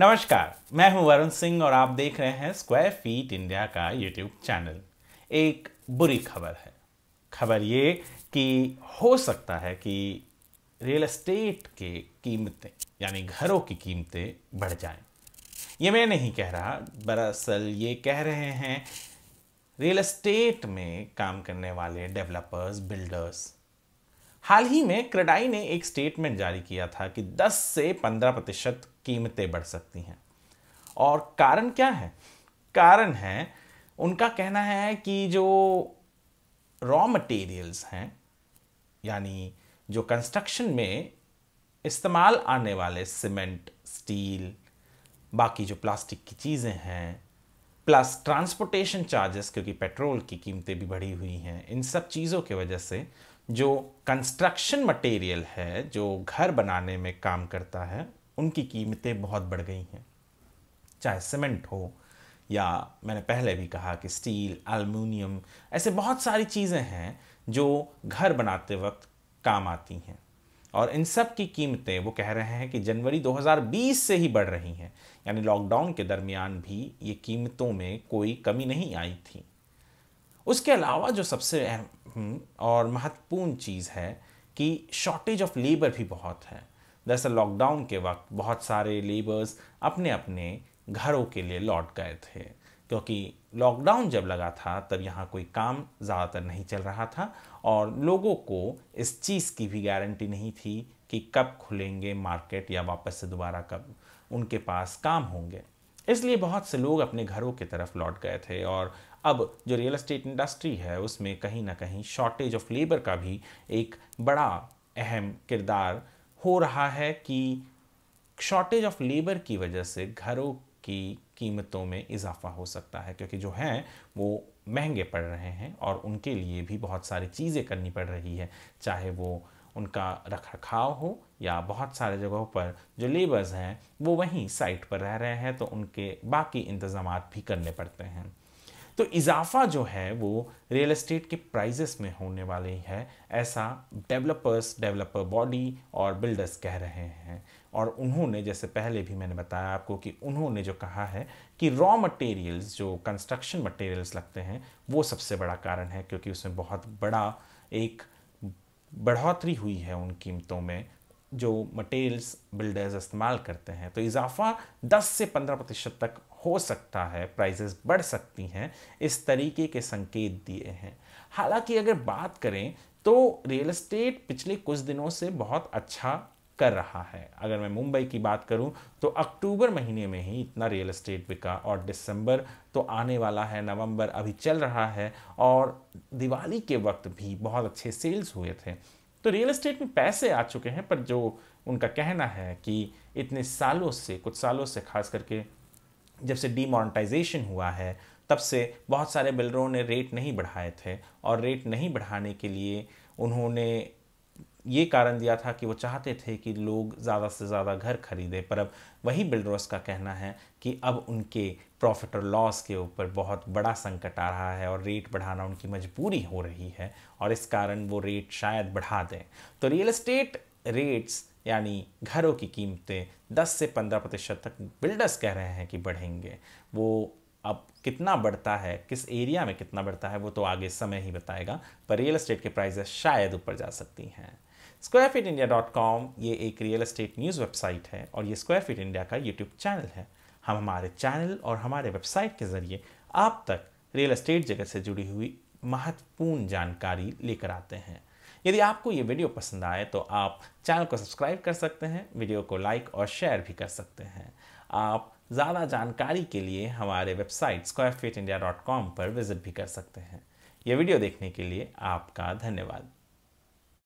नमस्कार मैं हूं वरुण सिंह और आप देख रहे हैं स्क्वायर फीट इंडिया का यूट्यूब चैनल एक बुरी खबर है खबर ये कि हो सकता है कि रियल एस्टेट के कीमतें यानी घरों की कीमतें बढ़ जाएं। ये मैं नहीं कह रहा दरअसल ये कह रहे हैं रियल एस्टेट में काम करने वाले डेवलपर्स बिल्डर्स हाल ही में क्रेडाई ने एक स्टेटमेंट जारी किया था कि 10 से 15 प्रतिशत कीमतें बढ़ सकती हैं और कारण क्या है कारण है उनका कहना है कि जो रॉ मटेरियल्स हैं यानी जो कंस्ट्रक्शन में इस्तेमाल आने वाले सीमेंट स्टील बाकी जो प्लास्टिक की चीज़ें हैं प्लस ट्रांसपोर्टेशन चार्जेस क्योंकि पेट्रोल की कीमतें भी बढ़ी हुई हैं इन सब चीज़ों की वजह से जो कंस्ट्रक्शन मटेरियल है जो घर बनाने में काम करता है उनकी कीमतें बहुत बढ़ गई हैं चाहे सीमेंट हो या मैंने पहले भी कहा कि स्टील एलमिनियम ऐसे बहुत सारी चीज़ें हैं जो घर बनाते वक्त काम आती हैं और इन सब की कीमतें वो कह रहे हैं कि जनवरी 2020 से ही बढ़ रही हैं यानी लॉकडाउन के दरमियान भी ये कीमतों में कोई कमी नहीं आई थी उसके अलावा जो सबसे अहम और महत्वपूर्ण चीज़ है कि शॉर्टेज ऑफ लेबर भी बहुत है दरअसल लॉकडाउन के वक्त बहुत सारे लेबर्स अपने अपने घरों के लिए लौट गए थे क्योंकि लॉकडाउन जब लगा था तब यहाँ कोई काम ज़्यादातर नहीं चल रहा था और लोगों को इस चीज़ की भी गारंटी नहीं थी कि कब खुलेंगे मार्केट या वापस से दोबारा कब उनके पास काम होंगे इसलिए बहुत से लोग अपने घरों की तरफ लौट गए थे और अब जो रियल एस्टेट इंडस्ट्री है उसमें कहीं ना कहीं शॉर्टेज ऑफ लेबर का भी एक बड़ा अहम किरदार हो रहा है कि शॉर्टेज ऑफ लेबर की वजह से घरों की कीमतों में इजाफा हो सकता है क्योंकि जो हैं वो महंगे पड़ रहे हैं और उनके लिए भी बहुत सारी चीज़ें करनी पड़ रही है चाहे वो उनका रख रखाव हो या बहुत सारे जगहों पर जो लेबर्स हैं वो वहीं साइट पर रह रहे हैं तो उनके बाकी इंतज़ाम भी करने पड़ते हैं तो इजाफा जो है वो रियल एस्टेट के प्राइजेस में होने वाली है ऐसा डेवलपर्स डेवलपर बॉडी और बिल्डर्स कह रहे हैं और उन्होंने जैसे पहले भी मैंने बताया आपको कि उन्होंने जो कहा है कि रॉ मटेरियल्स जो कंस्ट्रक्शन मटेरियल्स लगते हैं वो सबसे बड़ा कारण है क्योंकि उसमें बहुत बड़ा एक बढ़ोतरी हुई है उन कीमतों में जो मटेरियल्स बिल्डर्स इस्तेमाल करते हैं तो इजाफा 10 से 15 प्रतिशत तक हो सकता है प्राइजेस बढ़ सकती हैं इस तरीके के संकेत दिए हैं हालांकि अगर बात करें तो रियल एस्टेट पिछले कुछ दिनों से बहुत अच्छा कर रहा है अगर मैं मुंबई की बात करूं तो अक्टूबर महीने में ही इतना रियल एस्टेट बिका और दिसंबर तो आने वाला है नवंबर अभी चल रहा है और दिवाली के वक्त भी बहुत अच्छे सेल्स हुए थे तो रियल एस्टेट में पैसे आ चुके हैं पर जो उनका कहना है कि इतने सालों से कुछ सालों से खास करके जब से डीमोनेटाइजेशन हुआ है तब से बहुत सारे बिल्डरों ने रेट नहीं बढ़ाए थे और रेट नहीं बढ़ाने के लिए उन्होंने ये कारण दिया था कि वो चाहते थे कि लोग ज़्यादा से ज़्यादा घर खरीदें पर अब वही बिल्डर्स का कहना है कि अब उनके प्रॉफिट और लॉस के ऊपर बहुत बड़ा संकट आ रहा है और रेट बढ़ाना उनकी मजबूरी हो रही है और इस कारण वो रेट शायद बढ़ा दें तो रियल इस्टेट रेट्स यानी घरों की कीमतें 10 से 15 प्रतिशत तक बिल्डर्स कह रहे हैं कि बढ़ेंगे वो अब कितना बढ़ता है किस एरिया में कितना बढ़ता है वो तो आगे समय ही बताएगा पर रियल एस्टेट के प्राइजेस शायद ऊपर जा सकती हैं square feet India dot com ये एक रियल एस्टेट न्यूज़ वेबसाइट है और ये स्क्वायर फिट इंडिया का यूट्यूब चैनल है हम हमारे चैनल और हमारे वेबसाइट के ज़रिए आप तक रियल एस्टेट जगत से जुड़ी हुई महत्वपूर्ण जानकारी लेकर आते हैं यदि आपको ये वीडियो पसंद आए तो आप चैनल को सब्सक्राइब कर सकते हैं वीडियो को लाइक और शेयर भी कर सकते हैं आप ज़्यादा जानकारी के लिए हमारे वेबसाइट स्क्वायर पर विजिट भी कर सकते हैं ये वीडियो देखने के लिए आपका धन्यवाद